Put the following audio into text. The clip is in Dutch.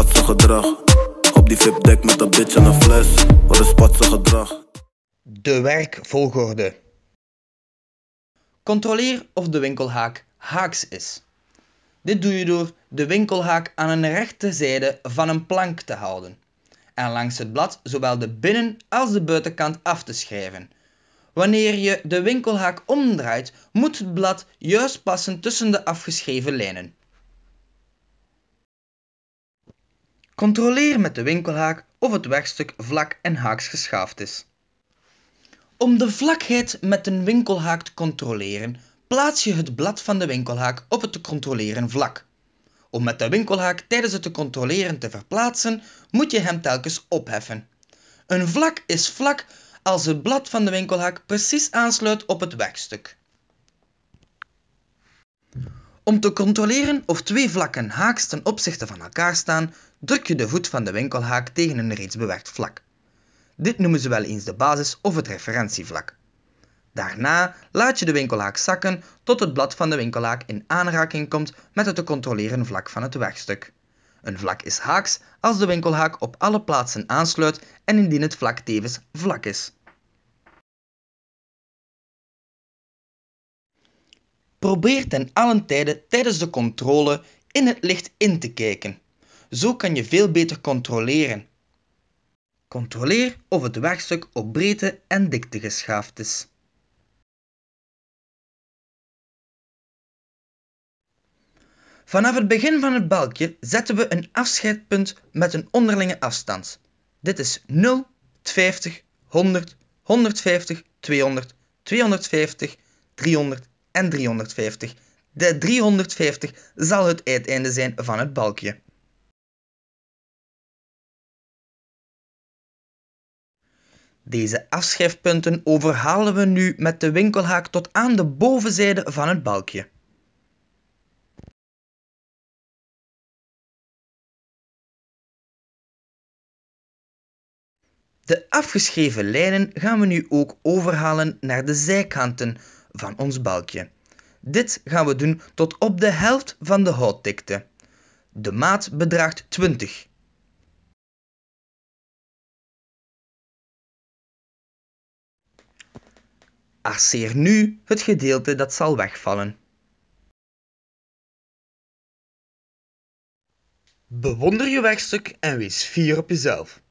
spatse gedrag. Op die VIP-dek met een bitch en een fles. Wat een spatse gedrag. De werkvolgorde. Controleer of de winkelhaak haaks is. Dit doe je door de winkelhaak aan een rechte zijde van een plank te houden en langs het blad zowel de binnen- als de buitenkant af te schrijven. Wanneer je de winkelhaak omdraait, moet het blad juist passen tussen de afgeschreven lijnen. Controleer met de winkelhaak of het werkstuk vlak en haaks geschaafd is. Om de vlakheid met een winkelhaak te controleren, plaats je het blad van de winkelhaak op het te controleren vlak. Om met de winkelhaak tijdens het te controleren te verplaatsen, moet je hem telkens opheffen. Een vlak is vlak als het blad van de winkelhaak precies aansluit op het werkstuk. Om te controleren of twee vlakken haaks ten opzichte van elkaar staan, druk je de voet van de winkelhaak tegen een reeds bewerkt vlak. Dit noemen ze wel eens de basis of het referentievlak. Daarna laat je de winkelhaak zakken tot het blad van de winkelhaak in aanraking komt met het te controleren vlak van het wegstuk. Een vlak is haaks als de winkelhaak op alle plaatsen aansluit en indien het vlak tevens vlak is. Probeer ten allen tijde tijdens de controle in het licht in te kijken. Zo kan je veel beter controleren. Controleer of het werkstuk op breedte en dikte geschaafd is. Vanaf het begin van het balkje zetten we een afscheidpunt met een onderlinge afstand. Dit is 0, 50, 100, 150, 200, 250, 300 en 350. De 350 zal het uiteinde zijn van het balkje. Deze afschrijfpunten overhalen we nu met de winkelhaak tot aan de bovenzijde van het balkje. De afgeschreven lijnen gaan we nu ook overhalen naar de zijkanten, van ons balkje. Dit gaan we doen tot op de helft van de houtdikte. De maat bedraagt 20. Arceer nu het gedeelte dat zal wegvallen. Bewonder je wegstuk en wees fier op jezelf.